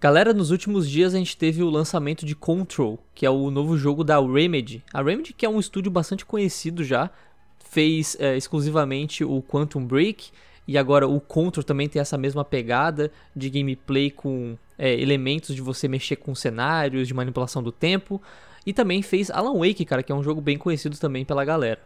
Galera, nos últimos dias a gente teve o lançamento de Control, que é o novo jogo da Remedy. A Remedy, que é um estúdio bastante conhecido já, fez é, exclusivamente o Quantum Break e agora o Control também tem essa mesma pegada de gameplay com é, elementos de você mexer com cenários, de manipulação do tempo. E também fez Alan Wake, cara, que é um jogo bem conhecido também pela galera.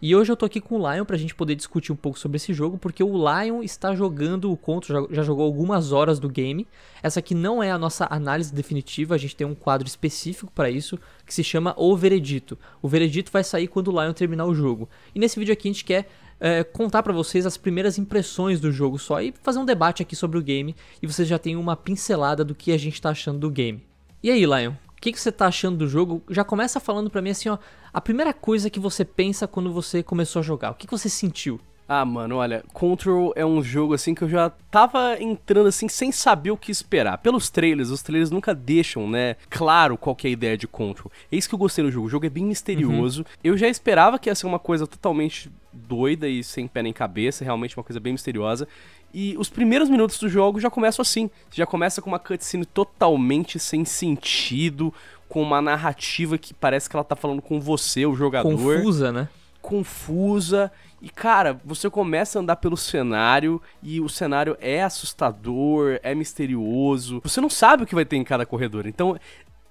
E hoje eu tô aqui com o Lion pra gente poder discutir um pouco sobre esse jogo, porque o Lion está jogando o conto, já, já jogou algumas horas do game. Essa aqui não é a nossa análise definitiva, a gente tem um quadro específico para isso, que se chama O Veredito. O Veredito vai sair quando o Lion terminar o jogo. E nesse vídeo aqui a gente quer é, contar para vocês as primeiras impressões do jogo só e fazer um debate aqui sobre o game e vocês já têm uma pincelada do que a gente tá achando do game. E aí, Lion, o que, que você tá achando do jogo? Já começa falando para mim assim, ó, a primeira coisa que você pensa quando você começou a jogar. O que, que você sentiu? Ah, mano, olha, Control é um jogo assim que eu já tava entrando assim sem saber o que esperar. Pelos trailers, os trailers nunca deixam, né, claro qual é a ideia de Control. É isso que eu gostei do jogo. O jogo é bem misterioso. Uhum. Eu já esperava que ia ser uma coisa totalmente doida e sem pé nem cabeça, realmente uma coisa bem misteriosa. E os primeiros minutos do jogo já começam assim. Já começa com uma cutscene totalmente sem sentido, com uma narrativa que parece que ela tá falando com você, o jogador. Confusa, né? Confusa. E cara, você começa a andar pelo cenário e o cenário é assustador, é misterioso. Você não sabe o que vai ter em cada corredor. Então,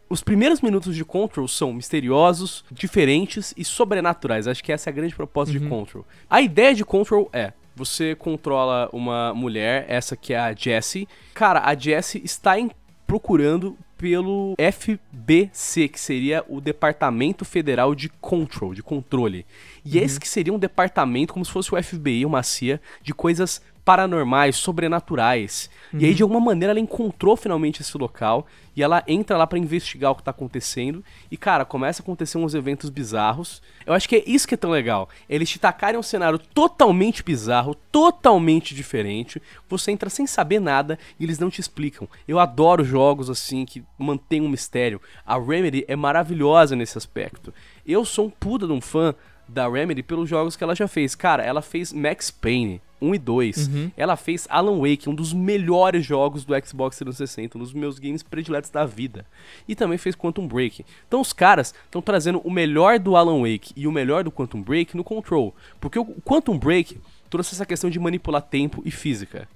os primeiros minutos de Control são misteriosos, diferentes e sobrenaturais. Acho que essa é a grande proposta uhum. de Control. A ideia de Control é: você controla uma mulher, essa que é a Jessie. Cara, a Jessie está em, procurando pelo FBC, que seria o Departamento Federal de Control, de controle. E uhum. esse que seria um departamento como se fosse o FBI, uma CIA, de coisas paranormais, sobrenaturais. Uhum. E aí, de alguma maneira, ela encontrou finalmente esse local e ela entra lá para investigar o que tá acontecendo. E, cara, começa a acontecer uns eventos bizarros. Eu acho que é isso que é tão legal. Eles te tacarem um cenário totalmente bizarro, totalmente diferente. Você entra sem saber nada e eles não te explicam. Eu adoro jogos assim que mantêm um mistério. A Remedy é maravilhosa nesse aspecto. Eu sou um puta de um fã da Remedy pelos jogos que ela já fez. Cara, ela fez Max Payne. 1 e 2. Uhum. Ela fez Alan Wake, um dos melhores jogos do Xbox 360, um dos meus games prediletos da vida. E também fez Quantum Break. Então os caras estão trazendo o melhor do Alan Wake e o melhor do Quantum Break no Control. Porque o Quantum Break trouxe essa questão de manipular tempo e física.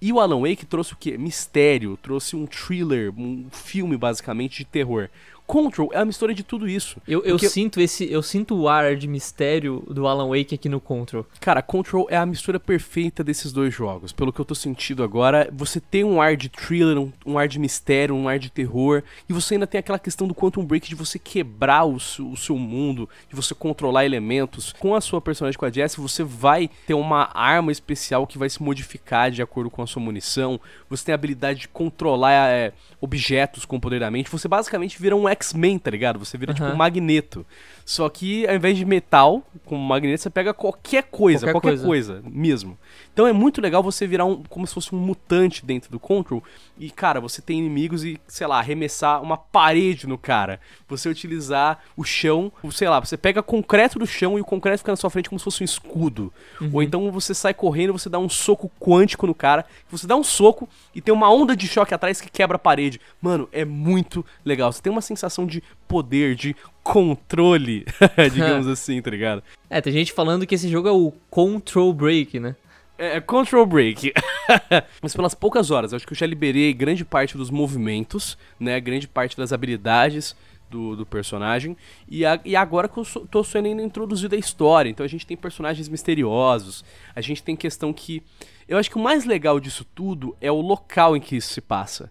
E o Alan Wake trouxe o quê? Mistério, trouxe um thriller, um filme basicamente de terror. Control é a mistura de tudo isso. Eu, eu sinto esse, eu sinto o ar de mistério do Alan Wake aqui no Control. Cara, Control é a mistura perfeita desses dois jogos. Pelo que eu tô sentindo agora, você tem um ar de thriller, um, um ar de mistério, um ar de terror, e você ainda tem aquela questão do Quantum Break de você quebrar o, o seu mundo, de você controlar elementos. Com a sua personagem com a Jess, você vai ter uma arma especial que vai se modificar de acordo com a sua munição. Você tem a habilidade de controlar é, objetos com mente. Você basicamente vira um X-Men, tá ligado? Você vira uhum. tipo um magneto. Só que ao invés de metal, com magneto, você pega qualquer coisa, qualquer, qualquer coisa. coisa. mesmo. Então é muito legal você virar um, como se fosse um mutante dentro do Control. E, cara, você tem inimigos e, sei lá, arremessar uma parede no cara. Você utilizar o chão, sei lá, você pega concreto do chão e o concreto fica na sua frente como se fosse um escudo. Uhum. Ou então você sai correndo você dá um soco quântico no cara. Você dá um soco e tem uma onda de choque atrás que quebra a parede. Mano, é muito legal. Você tem uma sensação sensação de poder, de controle, digamos assim, tá ligado? É, tem gente falando que esse jogo é o Control Break, né? É, é Control Break. Mas pelas poucas horas, acho que eu já liberei grande parte dos movimentos, né? Grande parte das habilidades do, do personagem. E, a, e agora que eu so, tô sendo introduzido a história. Então a gente tem personagens misteriosos. A gente tem questão que. Eu acho que o mais legal disso tudo é o local em que isso se passa.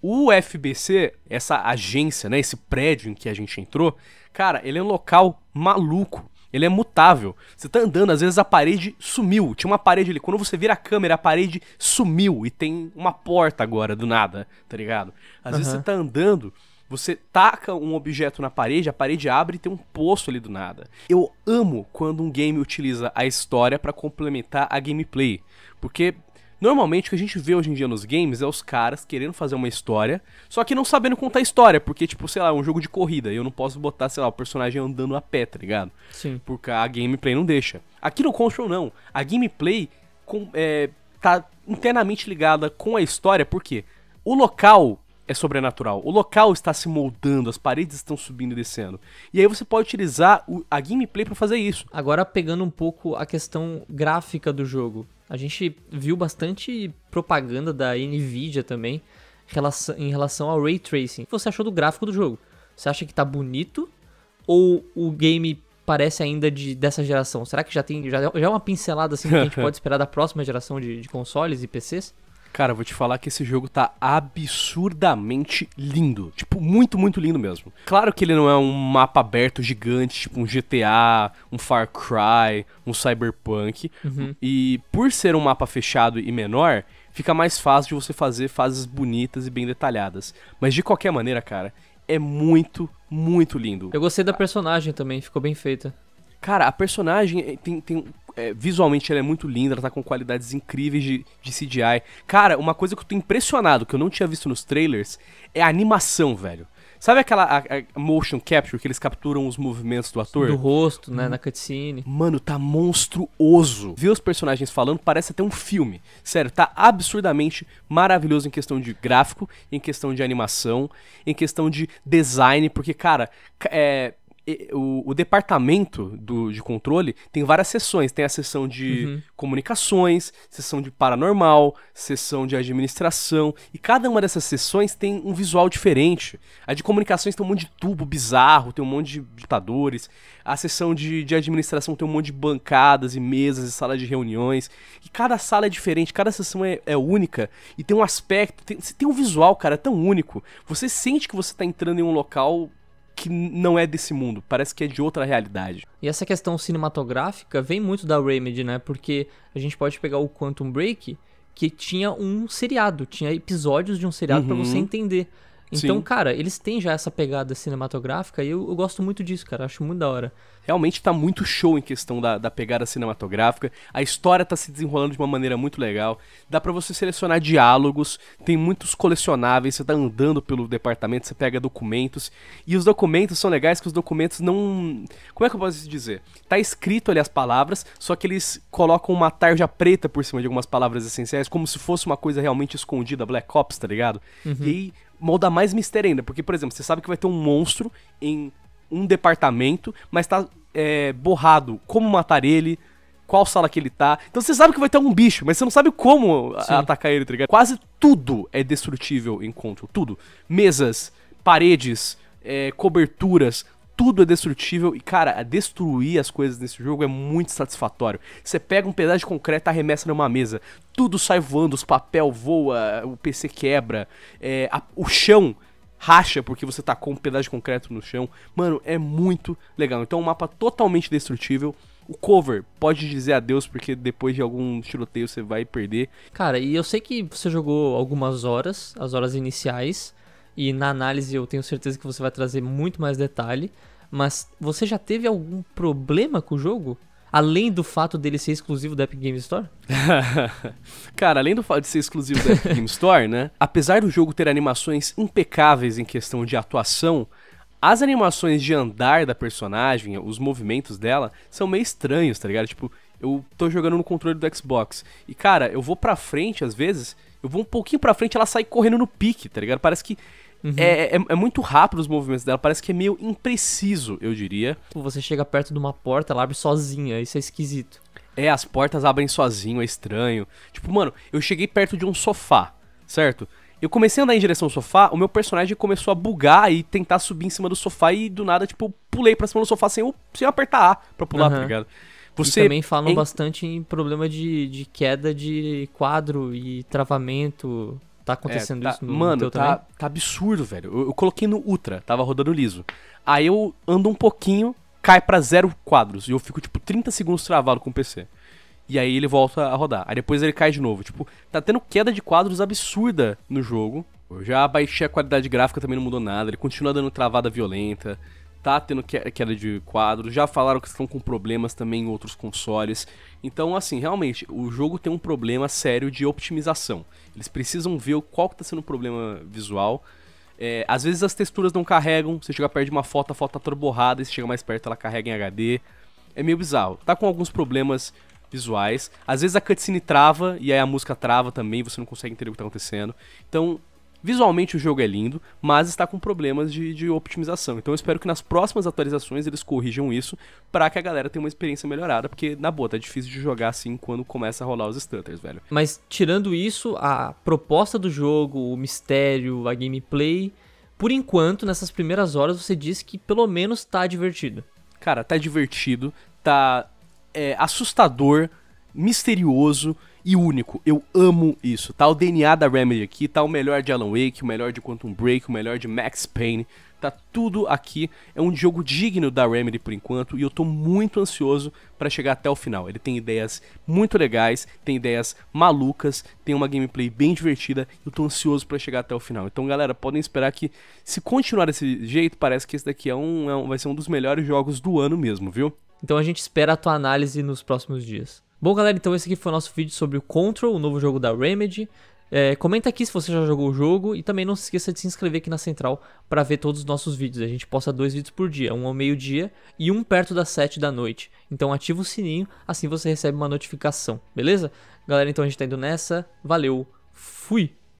O FBC, essa agência, né, esse prédio em que a gente entrou, cara, ele é um local maluco. Ele é mutável. Você tá andando, às vezes a parede sumiu. Tinha uma parede ali. Quando você vira a câmera, a parede sumiu e tem uma porta agora do nada, tá ligado? Às uhum. vezes você tá andando, você taca um objeto na parede, a parede abre e tem um poço ali do nada. Eu amo quando um game utiliza a história para complementar a gameplay, porque Normalmente o que a gente vê hoje em dia nos games é os caras querendo fazer uma história, só que não sabendo contar a história, porque, tipo, sei lá, é um jogo de corrida, eu não posso botar, sei lá, o personagem andando a pé, tá ligado? Sim. Porque a gameplay não deixa. Aqui no Control não. A gameplay com, é, tá internamente ligada com a história, porque o local é sobrenatural. O local está se moldando, as paredes estão subindo e descendo. E aí você pode utilizar o, a gameplay para fazer isso. Agora pegando um pouco a questão gráfica do jogo. A gente viu bastante propaganda da Nvidia também em relação ao ray tracing. O que você achou do gráfico do jogo? Você acha que tá bonito ou o game parece ainda de, dessa geração? Será que já tem já, é, já é uma pincelada assim que a gente pode esperar da próxima geração de, de consoles e PCs? Cara, vou te falar que esse jogo tá absurdamente lindo. Tipo, muito, muito lindo mesmo. Claro que ele não é um mapa aberto gigante, tipo um GTA, um Far Cry, um Cyberpunk. Uhum. E por ser um mapa fechado e menor, fica mais fácil de você fazer fases bonitas e bem detalhadas. Mas de qualquer maneira, cara, é muito, muito lindo. Eu gostei da personagem também, ficou bem feita. Cara, a personagem eh, tem, tem é, visualmente ela é muito linda, ela tá com qualidades incríveis de, de CGI. Cara, uma coisa que eu tô impressionado, que eu não tinha visto nos trailers, é a animação, velho. Sabe aquela a, a motion capture que eles capturam os movimentos do ator? Do rosto, né? Hum. Na cutscene. Mano, tá monstruoso. Ver os personagens falando parece até um filme. Sério, tá absurdamente maravilhoso em questão de gráfico, em questão de animação, em questão de design, porque, cara, é o, o departamento do, de controle tem várias sessões. Tem a sessão de uhum. comunicações, sessão de paranormal, sessão de administração. E cada uma dessas sessões tem um visual diferente. A de comunicações tem um monte de tubo bizarro, tem um monte de ditadores. A sessão de, de administração tem um monte de bancadas e mesas e salas de reuniões. E cada sala é diferente, cada sessão é, é única e tem um aspecto. Tem, tem um visual, cara, é tão único. Você sente que você está entrando em um local que não é desse mundo, parece que é de outra realidade. E essa questão cinematográfica vem muito da Remedy, né? Porque a gente pode pegar o Quantum Break, que tinha um seriado, tinha episódios de um seriado uhum. para você entender. Então, Sim. cara, eles têm já essa pegada cinematográfica e eu, eu, gosto muito disso, cara. Acho muito da hora. Realmente tá muito show em questão da, da pegada cinematográfica. A história tá se desenrolando de uma maneira muito legal. Dá para você selecionar diálogos, tem muitos colecionáveis, você tá andando pelo departamento, você pega documentos. E os documentos são legais que os documentos não. Como é que eu posso dizer? Tá escrito ali as palavras, só que eles colocam uma tarja preta por cima de algumas palavras essenciais, como se fosse uma coisa realmente escondida, Black Ops, tá ligado? Uhum. E aí molda mais mistério ainda. Porque, por exemplo, você sabe que vai ter um monstro em um departamento, mas tá é, borrado como matar ele, qual sala que ele tá. Então você sabe que vai ter um bicho, mas você não sabe como Sim. atacar ele, tá ligado? Quase tudo é destrutível em Control, tudo. Mesas, paredes, é, coberturas, tudo é destrutível e, cara, destruir as coisas nesse jogo é muito satisfatório. Você pega um pedaço de concreto e arremessa numa mesa, tudo sai voando, os papel voa, o PC quebra, é, a, o chão racha porque você tacou um pedaço de concreto no chão. Mano, é muito legal. Então, um mapa totalmente destrutível. O cover pode dizer adeus, porque depois de algum tiroteio você vai perder. Cara, e eu sei que você jogou algumas horas, as horas iniciais e na análise eu tenho certeza que você vai trazer muito mais detalhe. Mas você já teve algum problema com o jogo? Além do fato dele ser exclusivo da Epic Games Store? Cara, além do fato de ser exclusivo da Epic Games Store, né? Apesar do jogo ter animações impecáveis em questão de atuação, as animações de andar da personagem, os movimentos dela, são meio estranhos, tá ligado? Tipo, eu tô jogando no controle do Xbox. E, cara, eu vou pra frente, às vezes, eu vou um pouquinho pra frente ela sai correndo no pique, tá ligado? Parece que Uhum. É, é, é, muito rápido os movimentos dela, parece que é meio impreciso, eu diria. Tipo, você chega perto de uma porta, ela abre sozinha, isso é esquisito. É, as portas abrem sozinho, é estranho. Tipo, mano, eu cheguei perto de um sofá, certo? Eu comecei a andar em direção ao sofá, o meu personagem começou a bugar e tentar subir em cima do sofá e do nada, tipo, pulei pra cima do sofá sem, eu, sem apertar A pra pular, uhum. tá ligado? Você... E também falam em... bastante em problema de, de queda de quadro e travamento. Tá acontecendo é, tá, isso no Mano, teu tá, também? tá absurdo, velho. Eu, eu, coloquei no Ultra, tava rodando liso. Aí eu ando um pouquinho, cai para zero quadros. E eu fico, tipo, 30 segundos travado com o PC. E aí ele volta a rodar. Aí depois ele cai de novo. Tipo, tá tendo queda de quadros absurda no jogo. Eu já baixei a qualidade gráfica, também não mudou nada. Ele continua dando travada violenta tá tendo queda de quadro, já falaram que estão com problemas também em outros consoles. Então, assim, realmente, o jogo tem um problema sério de optimização. Eles precisam ver qual que tá sendo o problema visual. É, às vezes as texturas não carregam, você chega perto de uma foto, a foto tá toda borrada, e você chega mais perto, ela carrega em HD. É meio bizarro. Tá com alguns problemas visuais. Às vezes a cutscene trava, e aí a música trava também, você não consegue entender o que tá acontecendo. Então, Visualmente o jogo é lindo, mas está com problemas de, de optimização. Então eu espero que nas próximas atualizações eles corrijam isso para que a galera tenha uma experiência melhorada, porque na boa tá difícil de jogar assim quando começa a rolar os stutters, velho. Mas tirando isso, a proposta do jogo, o mistério, a gameplay, por enquanto, nessas primeiras horas você disse que pelo menos tá divertido. Cara, tá divertido, tá é, assustador, misterioso e único. Eu amo isso. Tá o DNA da Remedy aqui, tá o melhor de Alan Wake, o melhor de Quantum Break, o melhor de Max Payne. Tá tudo aqui. É um jogo digno da Remedy por enquanto e eu tô muito ansioso para chegar até o final. Ele tem ideias muito legais, tem ideias malucas, tem uma gameplay bem divertida. Eu tô ansioso para chegar até o final. Então, galera, podem esperar que se continuar desse jeito, parece que esse daqui é um, é um vai ser um dos melhores jogos do ano mesmo, viu? Então a gente espera a tua análise nos próximos dias. Bom, galera, então esse aqui foi o nosso vídeo sobre o Control, o novo jogo da Remedy. É, comenta aqui se você já jogou o jogo e também não se esqueça de se inscrever aqui na Central para ver todos os nossos vídeos. A gente posta dois vídeos por dia, um ao meio-dia e um perto das 7 da noite. Então ativa o sininho, assim você recebe uma notificação, beleza? Galera, então a gente tá indo nessa. Valeu, fui!